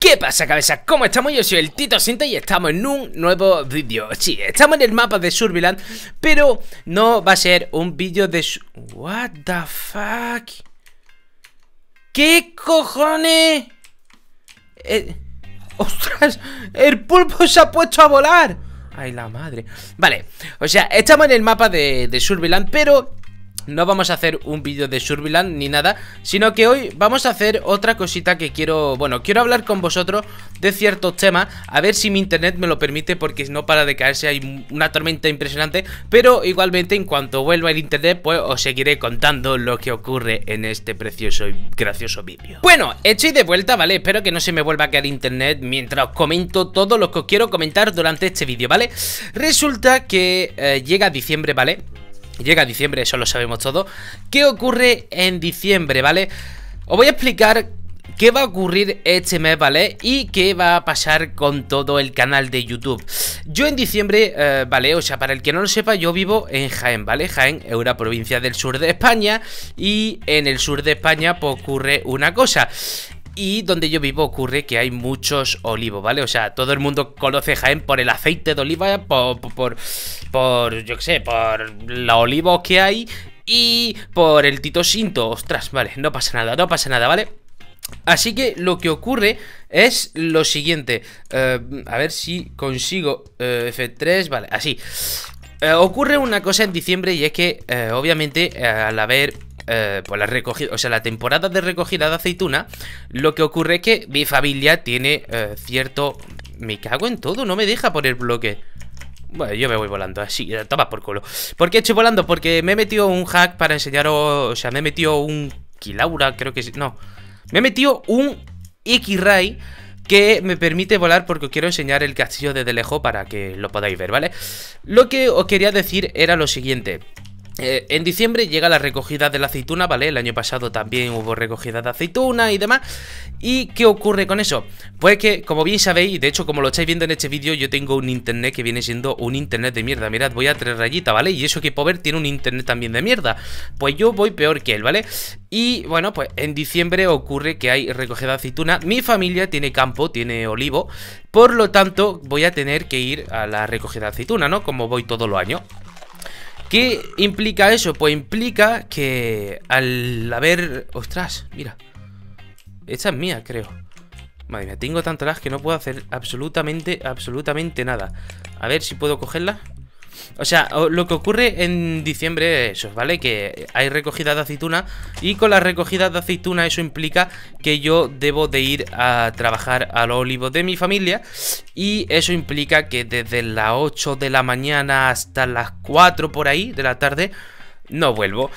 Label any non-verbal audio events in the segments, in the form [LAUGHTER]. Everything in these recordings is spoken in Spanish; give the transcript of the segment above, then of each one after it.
¿Qué pasa cabeza? ¿Cómo estamos? Yo soy el Tito Sinto y estamos en un nuevo vídeo Sí, estamos en el mapa de Surbiland Pero no va a ser un vídeo de... What the fuck? ¿Qué cojones? Eh, ¡Ostras! ¡El pulpo se ha puesto a volar! ¡Ay, la madre! Vale, o sea, estamos en el mapa de, de Pero no vamos a hacer un vídeo de Surbiland ni nada, sino que hoy vamos a hacer otra cosita que quiero, bueno, quiero hablar con vosotros de ciertos temas, a ver si mi internet me lo permite porque no para de caerse, hay una tormenta impresionante, pero igualmente en cuanto vuelva el internet pues os seguiré contando lo que ocurre en este precioso y gracioso vídeo. Bueno, y de vuelta, ¿vale? Espero que no se me vuelva a caer internet mientras os comento todo lo que os quiero comentar durante este vídeo, ¿vale? Resulta que eh, llega diciembre, ¿vale? Llega diciembre, eso lo sabemos todo. ¿Qué ocurre en diciembre, vale? Os voy a explicar qué va a ocurrir este mes, ¿vale? Y qué va a pasar con todo el canal de YouTube. Yo en diciembre, eh, ¿vale? O sea, para el que no lo sepa, yo vivo en Jaén, ¿vale? Jaén es una provincia del sur de España y en el sur de España pues, ocurre una cosa. Y donde yo vivo ocurre que hay muchos olivos, ¿vale? O sea, todo el mundo conoce Jaén por el aceite de oliva, por, por, yo qué sé, por la olivos que hay y por el Tito Sinto. Ostras, vale, no pasa nada, no pasa nada, ¿vale? Así que lo que ocurre es lo siguiente. Eh, a ver si consigo eh, F3, vale, así. Eh, ocurre una cosa en diciembre y es que obviamente al haber eh, pues la recogida, o sea, la temporada de recogida de aceituna, lo que ocurre es que mi familia tiene eh, cierto... Me cago en todo, no me deja poner bloque. Bueno, yo me voy volando, así, eh, toma por culo. ¿Por qué estoy volando? Porque me he metido un hack para enseñaros, o sea, me he metido un Kilaura, creo que sí, no. Me he metido un Ikirai que me permite volar porque quiero enseñar el castillo desde lejos para que lo podáis ver, ¿vale? Lo que os quería decir era lo siguiente. Eh, en diciembre llega la recogida de la aceituna, ¿vale? El año pasado también hubo recogida de aceituna y demás. ¿Y qué ocurre con eso? Pues que, como bien sabéis, de hecho, como lo estáis viendo en este vídeo, yo tengo un internet que viene siendo un internet de mierda. Mirad, voy a tres rayitas, ¿vale? Y eso que Pover tiene un internet también de mierda. Pues yo voy peor que él, ¿vale? Y bueno, pues en diciembre ocurre que hay recogida de aceituna. Mi familia tiene campo, tiene olivo. Por lo tanto, voy a tener que ir a la recogida de aceituna, ¿no? Como voy todos los años. ¿Qué implica eso? Pues implica que al haber... ¡Ostras! Mira. Esta es mía, creo. Madre mía, tengo tantas que no puedo hacer absolutamente, absolutamente nada. A ver si puedo cogerla. O sea, lo que ocurre en diciembre es eso, ¿vale? Que hay recogida de aceituna y con la recogida de aceituna eso implica que yo debo de ir a trabajar al olivo de mi familia y eso implica que desde las 8 de la mañana hasta las 4 por ahí de la tarde no vuelvo.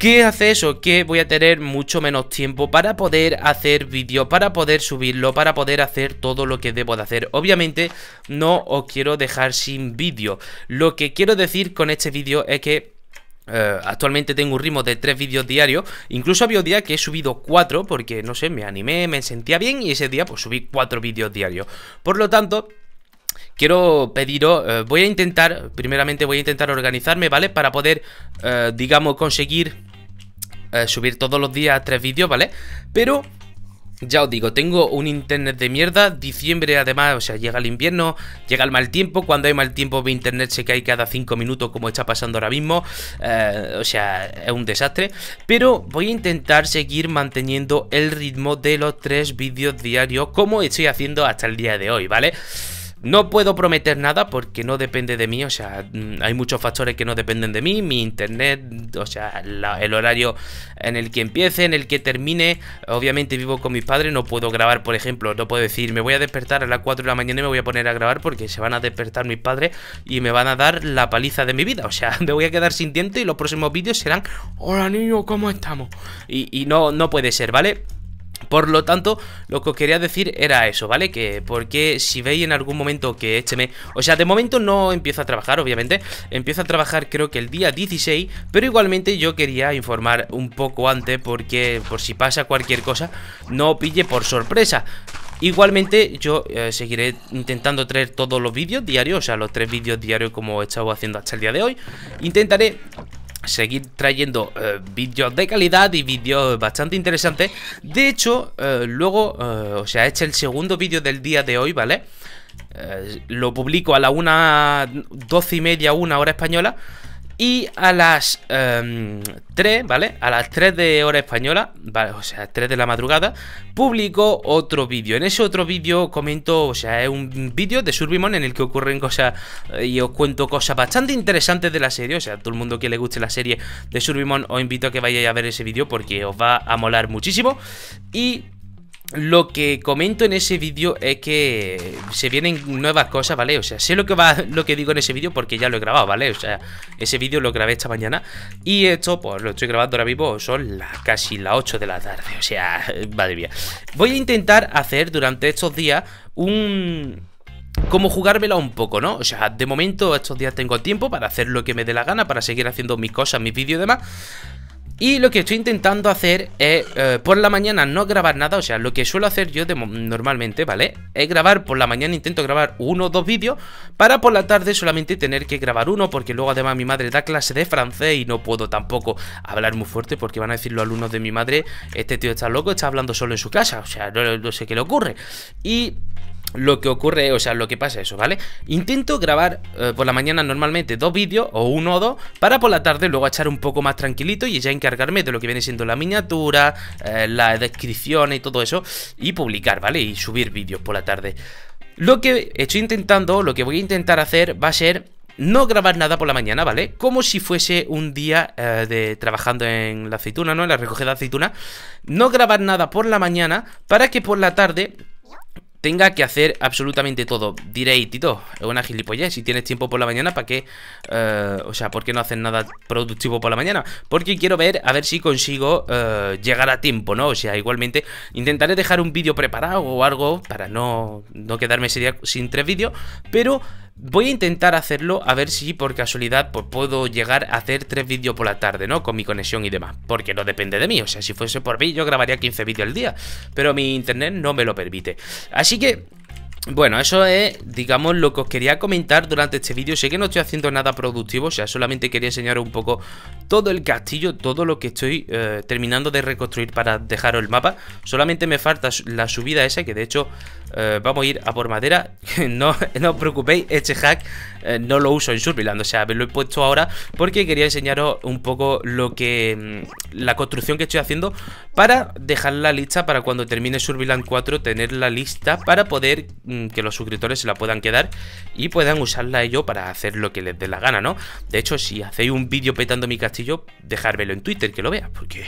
¿Qué hace eso? Que voy a tener mucho menos tiempo para poder hacer vídeo, para poder subirlo, para poder hacer todo lo que debo de hacer. Obviamente no os quiero dejar sin vídeo. Lo que quiero decir con este vídeo es que... Eh, actualmente tengo un ritmo de tres vídeos diarios. Incluso había un día que he subido 4 porque, no sé, me animé, me sentía bien y ese día pues subí 4 vídeos diarios. Por lo tanto, quiero pediros, eh, voy a intentar, primeramente voy a intentar organizarme, ¿vale? Para poder, eh, digamos, conseguir eh, subir todos los días tres vídeos, ¿vale? Pero ya os digo, tengo un internet de mierda, diciembre además, o sea, llega el invierno, llega el mal tiempo, cuando hay mal tiempo mi internet se cae cada 5 minutos como está pasando ahora mismo, eh, o sea, es un desastre, pero voy a intentar seguir manteniendo el ritmo de los tres vídeos diarios como estoy haciendo hasta el día de hoy, ¿vale? vale no puedo prometer nada porque no depende de mí, o sea, mm, hay muchos factores que no dependen de mí, mi internet, o sea, el horario en el que empiece, en el que termine, obviamente vivo con mis padres, no puedo grabar, por ejemplo, no puedo decir, me voy a despertar a las 4 de la mañana y me voy a poner a grabar porque se van a despertar mis padres y me van a dar la paliza de mi vida, o sea, [LAUGHS] me voy a quedar sin dientes y los próximos vídeos serán, hola niño, ¿cómo estamos? Y, y no, no puede ser, ¿vale? Por lo tanto, lo que os quería decir era eso, ¿vale? Que porque si veis en algún momento que écheme. Este o sea, de momento no empiezo a trabajar, obviamente. Empiezo a trabajar creo que el día 16, pero igualmente yo quería informar un poco antes porque por si pasa cualquier cosa, no pille por sorpresa. Igualmente yo eh, seguiré intentando traer todos los vídeos diarios, o sea, los tres vídeos diarios como he estado haciendo hasta el día de hoy. Intentaré seguir trayendo eh, vídeos de calidad y vídeos bastante interesantes. De hecho, eh, luego, eh, o sea, este es el segundo vídeo del día de hoy, ¿vale? lo publico a la una, doce y media, una hora española. Y a las 3, em, ¿vale? A las 3 de hora española, ¿vale? O sea, 3 de la madrugada, publico otro vídeo. En ese otro vídeo comento, o sea, es un vídeo de Survimon en el que ocurren cosas eh, y os cuento cosas bastante interesantes de la serie. O sea, a todo el mundo que le guste la serie de Survimon os invito a que vayáis a ver ese vídeo porque os va a molar muchísimo. Y lo que comento en ese vídeo es que se vienen nuevas cosas, ¿vale? O sea, sé lo que va, lo que digo en ese vídeo porque ya lo he grabado, ¿vale? O sea, ese vídeo lo grabé esta mañana y esto, pues lo estoy grabando ahora mismo, son casi las 8 de la tarde, o sea, [LAUGHS] madre mía. Voy a intentar hacer durante estos días un como jugármela un poco, ¿no? O sea, de momento estos días tengo tiempo para hacer lo que me dé la gana, para seguir haciendo mis cosas, mis vídeos y demás. Y lo que estoy intentando hacer es eh, por la mañana no grabar nada, o sea, lo que suelo hacer yo normalmente, ¿vale? Es grabar por la mañana, intento grabar uno o dos vídeos, para por la tarde solamente tener que grabar uno, porque luego además mi madre da clase de francés y no puedo tampoco hablar muy fuerte, porque van a decir los alumnos de mi madre, este tío está loco, está hablando solo en su casa, o sea, no sé qué le ocurre. Y lo que ocurre, o sea, lo que pasa eso, ¿vale? Intento grabar eh, por la mañana normalmente dos vídeos, o uno o dos, para por la tarde luego echar un poco más tranquilito y ya encargarme de lo que viene siendo la miniatura, eh, La descripción y todo eso, y publicar, ¿vale? Y subir vídeos por la tarde. Lo que estoy intentando, lo que voy a intentar hacer va a ser no grabar nada por la mañana, ¿vale? Como si fuese un día eh, de trabajando en la aceituna, ¿no? En la recogida de aceituna. No grabar nada por la mañana para que por la tarde tenga que hacer absolutamente todo. Diréis, Tito, es una gilipollez. Si tienes tiempo por la mañana, ¿para qué? Eh, o sea, ¿por qué no haces nada productivo por la mañana? Porque quiero ver, a ver si consigo eh, llegar a tiempo, ¿no? O sea, igualmente intentaré dejar un vídeo preparado o algo para no, no quedarme sin tres vídeos. Pero Voy a intentar hacerlo a ver si por casualidad pues, puedo llegar a hacer tres vídeos por la tarde, ¿no? Con mi conexión y demás. Porque no depende de mí. O sea, si fuese por mí yo grabaría 15 vídeos al día. Pero mi internet no me lo permite. Así que bueno, eso es, digamos, lo que os quería comentar durante este vídeo. Sé que no estoy haciendo nada productivo, o sea, solamente quería enseñaros un poco todo el castillo, todo lo que estoy eh, terminando de reconstruir para dejaros el mapa. Solamente me falta la subida esa, que de hecho eh, vamos a ir a por madera. [LAUGHS] no, no os preocupéis, este hack eh, no lo uso en Surviland. O sea, lo he puesto ahora porque quería enseñaros un poco lo que. Mm, la construcción que estoy haciendo para dejar la lista para cuando termine Surviland 4, Tener la lista para poder mm, que los suscriptores se la puedan quedar y puedan usarla ellos para hacer lo que les dé la gana, ¿no? De hecho, si hacéis un vídeo petando mi castillo, dejármelo en Twitter que lo veas, porque.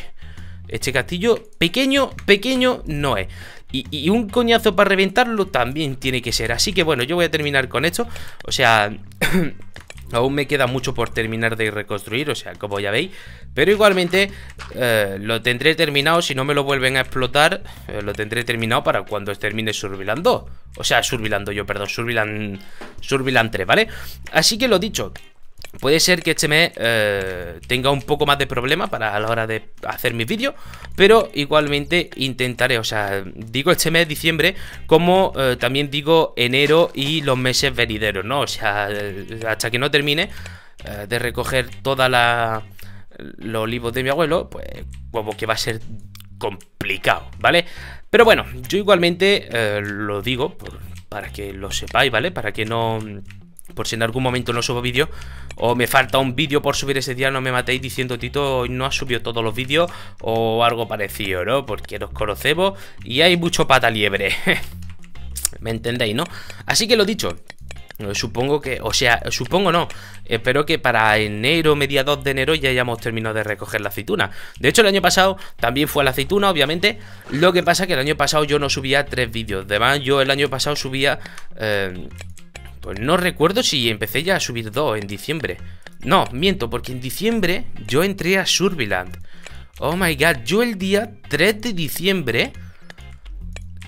Este castillo pequeño, pequeño no es. Y, un coñazo para reventarlo también tiene que ser. Así que bueno, yo voy a terminar con esto. O sea, [COUGHS] aún me queda mucho por terminar de reconstruir, o sea, como ya veis. Pero igualmente eh, lo tendré terminado, si no me lo vuelven a explotar, eh, lo tendré terminado para cuando termine surbilando. 2. O sea, Survilando yo, perdón, Surbilan. 3, ¿vale? Así que lo dicho, Puede ser que este mes eh, tenga un poco más de problema para a la hora de hacer mis vídeos, pero igualmente intentaré, o sea, digo este mes diciembre como eh, también digo enero y los meses venideros, ¿no? O sea, eh, hasta que no termine de recoger todos los olivos de mi abuelo, pues como que va a ser complicado, ¿vale? Pero bueno, yo igualmente lo digo para que lo sepáis, ¿vale? Para que no por si en algún momento no subo vídeo o me falta un vídeo por subir ese día, no me matéis diciendo Tito, no ha subido todos los vídeos o algo parecido, ¿no? Porque nos conocemos y hay mucho pata liebre. [LAUGHS] ¿Me entendéis, no? Así que lo dicho, eh, Supongo que, o sea, supongo no. Espero que para enero, mediados de enero, ya hayamos terminado de recoger la aceituna. De hecho, el año pasado también fue a la aceituna, obviamente. Lo que pasa que el año pasado yo no subía tres vídeos. Además, yo el año pasado subía. Eh, pues no recuerdo si empecé ya a subir 2 en diciembre. No, miento, porque en diciembre yo entré a Surbiland. Oh my god, yo el día 3 de diciembre...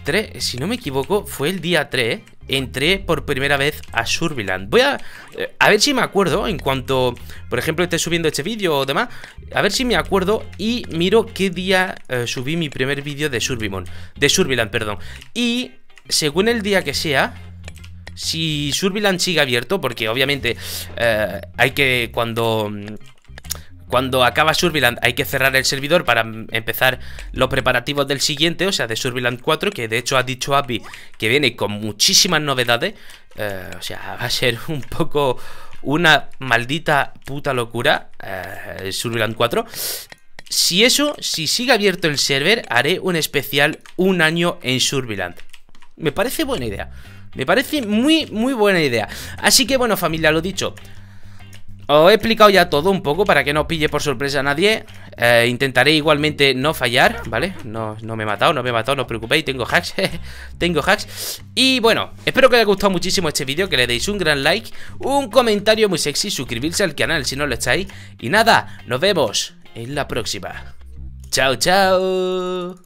3, si no me equivoco, fue el día 3 entré por primera vez a Surbiland. Voy a, eh, a ver si me acuerdo en cuanto, por ejemplo, esté subiendo este vídeo o demás, a ver si me acuerdo y miro qué día eh, subí mi primer vídeo de Surbimon, de perdón. Y según el día que sea, si Surbiland sigue abierto, porque obviamente eh, hay que cuando... Cuando acaba Surbiland hay que cerrar el servidor para empezar los preparativos del siguiente, o sea, de Surbiland 4, que de hecho ha dicho Api que viene con muchísimas novedades. Eh, o sea, va a ser un poco una maldita puta locura eh, 4. Si eso, si sigue abierto el server, haré un especial un año en Surbiland. Me parece buena idea. Me parece muy, muy buena idea. Así que bueno, familia, lo dicho. Os he explicado ya todo un poco para que no pille por sorpresa a nadie eh, Intentaré igualmente no fallar, ¿vale? No, no, me he matado, no me he matado, no os preocupéis, tengo hacks [LAUGHS] Tengo hacks Y bueno, espero que os haya gustado muchísimo este vídeo Que le deis un gran like, un comentario muy sexy Suscribirse al canal si no lo estáis Y nada, nos vemos en la próxima Chao, chao